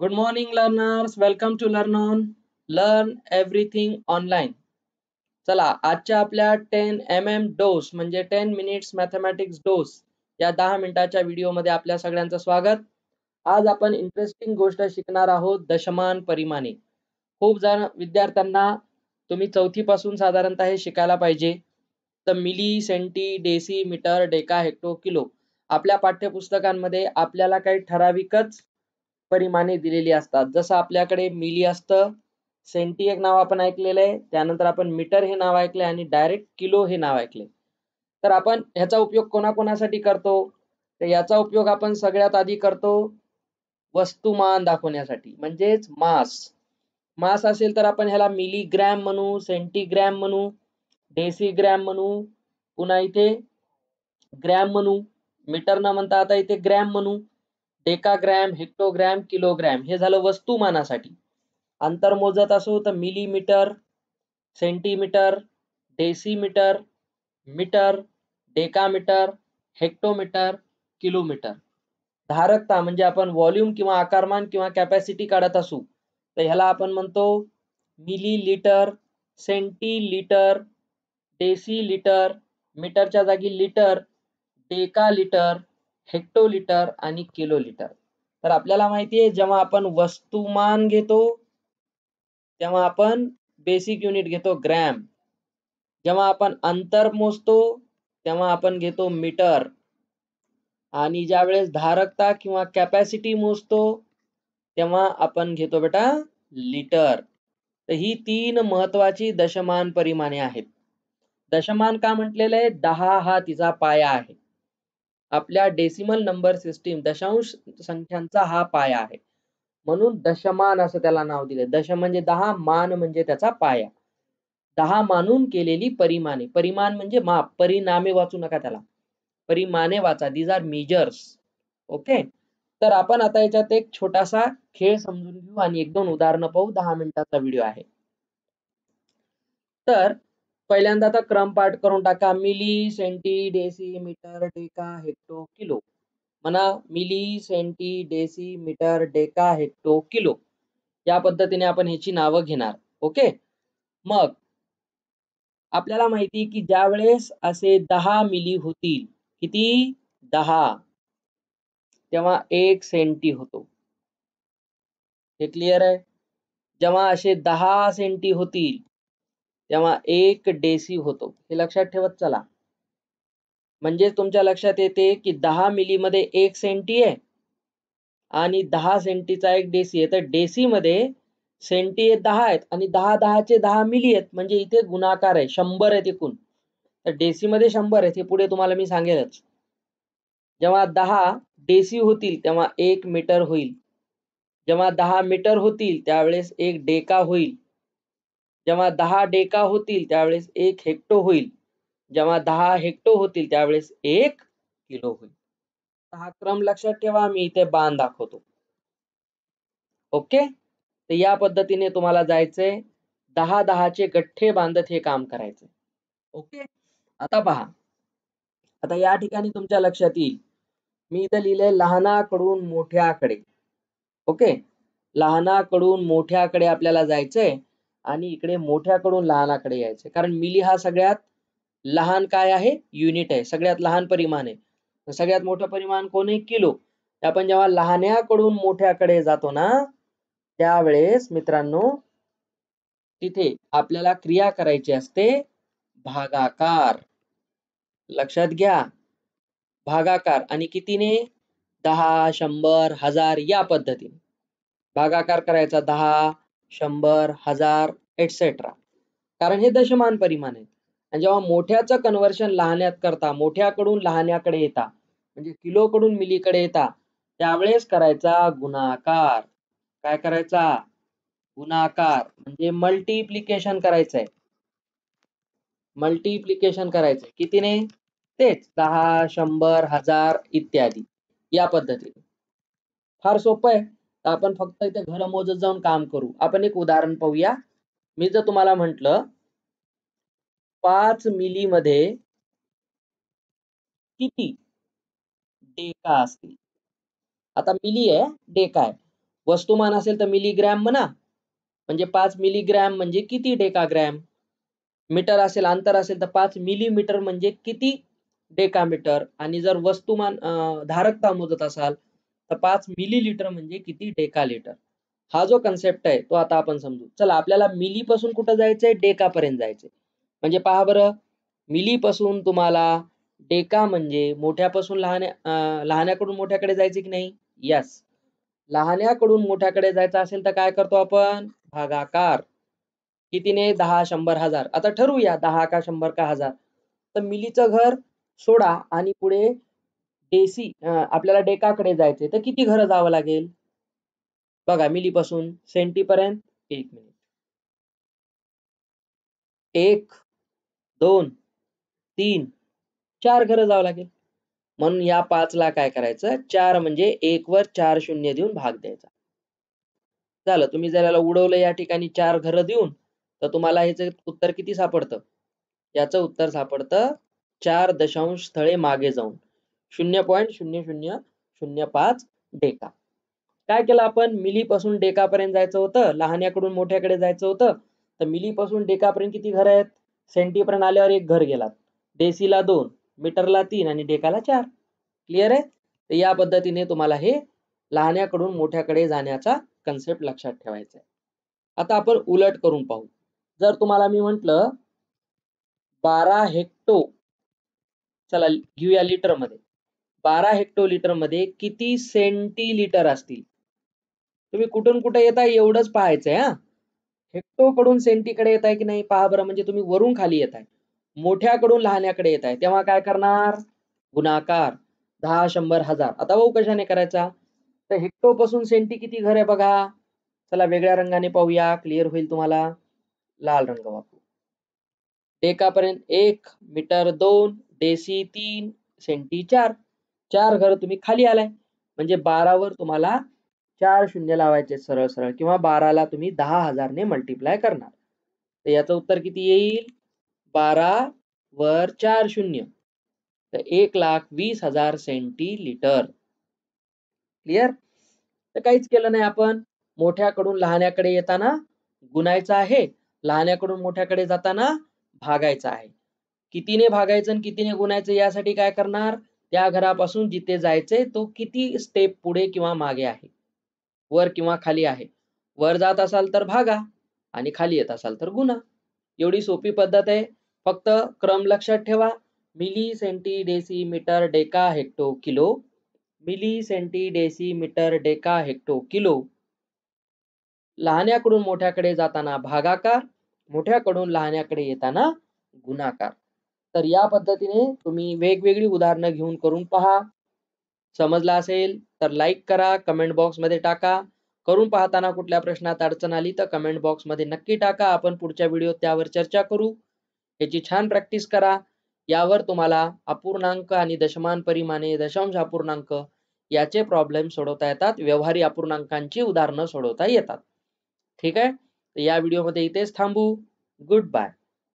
Good morning learners welcome to learn on learn everything online चला आजच्या आपल्या ten M M dose म्हणजे ten minutes mathematics dose या दहा मिनिटाच्या व्हिडिओमध्ये आपल्या सगळ्यांचं स्वागत आज आपण इंटरेस्टिंग गोष्ट शिकणार आहोत दशमान परिमाणे खूप जण विद्यार्थ्यांना तुम्ही चौथीपासून साधारणतः हे शिकायला पाहिजे तर milli centi deci metre deca hecto kilo आपल्या पाठ्यपुस्तकांमध्ये आपल्याला काही ठराविकच परिमाणे दिलेली असतात जसं आपल्याकडे मिली असतं सेंटी एक नाव आपण ऐकलेलं आहे त्यानंतर आपण मीटर हे नाव ऐकले आणि डायरेक्ट किलो हे नाव ऐकले तर आपण ह्याचा उपयोग कोणाकोणासाठी करतो तर याचा उपयोग आपण सगळ्यात आधी करतो वस्तुमान दाखवण्यासाठी म्हणजेच मास मास असेल तर आपण ह्याला मिलीग्रॅम म्हणू सेंटीग्रॅम म्हणू डेसीग्रॅम म्हणू पुन्हा इथे ग्रॅम म्हणू मीटर न म्हणता आता इथे ग्रॅम म्हणू ग्रॅम हेक्टोग्रॅम किलोग्रॅम हे झालं वस्तुमानासाठी अंतर मोजत असू तर millimetre centimetre decimetre metre decametre hectometre kilometre धारकता म्हणजे आपण व्हॉल्यूम किंवा आकारमान किंवा कॅपॅसिटी काढत असू तर ह्याला आपण म्हणतो millilitre centilitre decilitre मीटरच्या जागी लिटर डेका लिटर हेक्टोलिटर आणि किलोलिटर तर आपल्याला माहिती आहे जेव्हा आपण वस्तुमान घेतो तेव्हा आपण बेसिक युनिट घेतो ग्रॅम जेव्हा आपण अंतर मोजतो तेव्हा आपण घेतो मीटर आणि ज्या वेळेस धारकता किंवा कॅपॅसिटी मोजतो तेव्हा आपण घेतो बेटा लिटर तर ही तीन महत्वाची दशमान परिमाणे आहेत दशमान का म्हटलेलं आहे दहा हा तिचा पाया आहे आपल्या डेसिमल नंबर सिस्टीम दशांश संख्यांचा हा पाया आहे म्हणून दशमान असं त्याला नाव दिले दश म्हणजे दहा मान म्हणजे त्याचा पाया दहा मानून केलेली परिमाने परिमाण म्हणजे माप परिणामे वाचू नका त्याला परिमाने वाचा दीज आर मेजर्स ओके तर आपण आता याच्यात एक छोटासा खेळ समजून घेऊ आणि एक दोन उदाहरणं पाहू दहा मिनिटाचा व्हिडिओ आहे तर पहिल्यांदा आता क्रम पाठ करून टाका milli centi deci metre deca hecto kilo म्हणा milli centi deci metre deca hecto kilo या पद्धतीने आपण ह्याची नावं घेणार ओके मग आपल्याला माहिती की ज्या वेळेस असे दहा मिली होतील किती दहा तेव्हा एक सेंटी होतो हे क्लिअर आहे जेव्हा असे दहा सेंटी होतील तेव्हा एक डेसी होतो हे लक्षात ठेवत चला म्हणजे तुमच्या लक्षात येते की दहा मिलीमध्ये एक सेंटी आहे आणि दहा सेंटीचा एक डेसी आहे तर मध्ये सेंटी दहा आहेत आणि दहा चे दहा मिली आहेत म्हणजे इथे गुणाकार आहे शंभर आहेत एकूण तर डेसी मध्ये शंभर आहेत हे पुढे तुम्हाला मी सांगेलच जेव्हा दहा डेसी होतील तेव्हा एक मीटर होईल जेव्हा दहा मीटर होतील त्यावेळेस एक डेका होईल जेव्हा दहा डेका होतील त्यावेळेस एक हेक्टो होईल जेव्हा दहा हेक्टो होतील त्यावेळेस एक किलो होईल हा क्रम लक्षात ठेवा मी इथे बाण दाखवतो ओके तर या पद्धतीने तुम्हाला जायचंय दहा दहाचे गठ्ठे बांधत हे काम करायचे ओके आता पहा आता या ठिकाणी तुमच्या लक्षात येईल मी इथं लिहिले लहानाकडून मोठ्याकडे ओके लहानाकडून मोठ्याकडे आपल्याला जायचंय आणि इकडे मोठ्याकडून लहानाकडे यायचे कारण मिली हा सगळ्यात लहान काय आहे युनिट आहे सगळ्यात लहान परिमाण आहे सगळ्यात मोठं परिमाण कोण आहे किलो आपण जेव्हा लहान्याकडून मोठ्याकडे जातो ना त्यावेळेस मित्रांनो तिथे आपल्याला क्रिया करायची असते भागाकार लक्षात घ्या भागाकार आणि कितीने दहा शंभर हजार या पद्धतीने भागाकार करायचा दहा शंभर, हजार एटसेट्रा कारण हे दशमान परिमाण आहेत. आणि जेव्हा मोठ्याचं कन्वर्शन लहान्यात करता, मोठ्याकडून लहान्याकडे येता म्हणजे किलो कडून मिलीकडे येता त्यावेळेस करायचा गुणाकार. काय करायचा? गुणाकार म्हणजे मल्टिप्लिकेशन करायचंय. मल्टिप्लिकेशन करायचंय. कितीने? तेच दहा, शंभर, हजार इत्यादी या पद्धतीने. फार सोपं आहे. तर आपण फक्त इथे घर मोजत जाऊन काम करू आपण एक उदाहरण पाहूया मी जर तुम्हाला म्हंटल पाच मिलीमध्ये किती डेका असतील आता मिली आहे डेका आहे वस्तुमान असेल तर मिलीग्रॅम म्हणा म्हणजे पाच मिलीग्रॅम म्हणजे किती डेका ग्रॅम मीटर असेल अंतर असेल तर पाच मिलीमीटर म्हणजे किती डेकामीटर आणि जर वस्तुमान धारकता मोजत असाल तर पाच मिली लिटर म्हणजे किती डेका लिटर हा जो कन्सेप्ट आहे तो आता आपण समजू चला आपल्याला मिलीपासून कुठं जायचंय डेका पर्यंत जायचंय म्हणजे पहा बरं मिली पासून तुम्हाला डेका म्हणजे मोठ्यापासून लहान्या लहान्याकडून मोठ्याकडे जायचे की नाही यस लहान्याकडून मोठ्याकडे जायचं असेल तर काय करतो आपण भागाकार कितीने दहा शंभर हजार आता ठरवूया दहा का शंभर का हजार तर मिलीचं घर सोडा आणि पुढे एसी आपल्याला डेकाकडे जायचे तर किती घर जावं लागेल बघा मिलीपासून पर्यंत एक मिनिट एक दोन तीन चार घर जावं लागेल म्हणून या ला काय करायचं चार म्हणजे एक वर चार शून्य देऊन भाग द्यायचा झालं तुम्ही जर याला उडवलं या ठिकाणी चार घर देऊन तर तुम्हाला याचं उत्तर किती सापडतं याचं उत्तर सापडतं चार दशांश स्थळे मागे जाऊन शून्य पॉईंट शून्य शून्य शून्य पाच डेका काय केलं आपण मिलीपासून डेकापर्यंत जायचं होतं लहान्याकडून मोठ्याकडे जायचं होतं तर मिलीपासून डेकापर्यंत किती घर आहेत सेंटीपर्यंत आल्यावर एक घर गेला डेसीला दोन मीटरला तीन आणि डेकाला चार क्लिअर आहे तर या पद्धतीने तुम्हाला हे लहान्याकडून मोठ्याकडे जाण्याचा कन्सेप्ट लक्षात ठेवायचा आहे आता आपण उलट करून पाहू जर तुम्हाला मी म्हंटल बारा हेक्टो चला घेऊया लिटर मध्ये बारा हेक्टोलिटर मध्ये किती सेंटीलिटर असतील तुम्ही कुठून कुठे येताय एवढंच पाहायचंय हा हेक्टो कडून सेंटीकडे येत आहे की नाही पहा बरं म्हणजे तुम्ही वरून खाली येत आहे मोठ्याकडून लहान्याकडे येत आहे तेव्हा काय करणार गुणाकार दहा शंभर हजार आता भाऊ कशाने करायचा तर हेक्टो पासून सेंटी किती घर आहे बघा चला वेगळ्या रंगाने पाहूया क्लिअर होईल तुम्हाला लाल रंग वापरू डेकापर्यंत एक मीटर दोन डेसी तीन सेंटी चार चार घर तुम्ही खाली आलाय म्हणजे बारावर तुम्हाला चार शून्य लावायचे सरळ सरळ किंवा बाराला तुम्ही दहा हजारने मल्टिप्लाय करणार तर याचं उत्तर किती येईल बारा वर चार शून्य तर एक लाख वीस हजार सेंटीलिटर क्लिअर तर काहीच केलं नाही आपण मोठ्याकडून लहान्याकडे येताना गुणायचं आहे लहान्याकडून मोठ्याकडे जाताना भागायचं आहे कितीने भागायचं आणि कितीने गुणायचं यासाठी काय करणार त्या घरापासून जिथे जायचे तो किती स्टेप पुढे किंवा मागे आहे वर किंवा खाली आहे वर जात असाल तर भागा आणि खाली येत असाल तर गुन्हा एवढी सोपी पद्धत आहे फक्त क्रम लक्षात ठेवा milli centi deci metre deca hecto kilo milli centi deci metre deca hecto kilo लहान्याकडून मोठ्याकडे जाताना भागाकार मोठ्याकडून लहान्याकडे येताना गुणाकार तर या पद्धतीने तुम्ही वेगवेगळी उदाहरणं घेऊन करून पहा समजला असेल तर लाईक करा कमेंट बॉक्समध्ये टाका करून पाहताना कुठल्या प्रश्नात अडचण आली तर कमेंट बॉक्समध्ये नक्की टाका आपण पुढच्या व्हिडिओ त्यावर चर्चा करू याची छान प्रॅक्टिस करा यावर तुम्हाला अपूर्णांक आणि दशमान परिमाणे दशांश अपूर्णांक याचे प्रॉब्लेम सोडवता येतात व्यवहारी अपूर्णांकांची उदाहरणं सोडवता येतात ठीक आहे या व्हिडिओमध्ये इथेच थांबू गुड बाय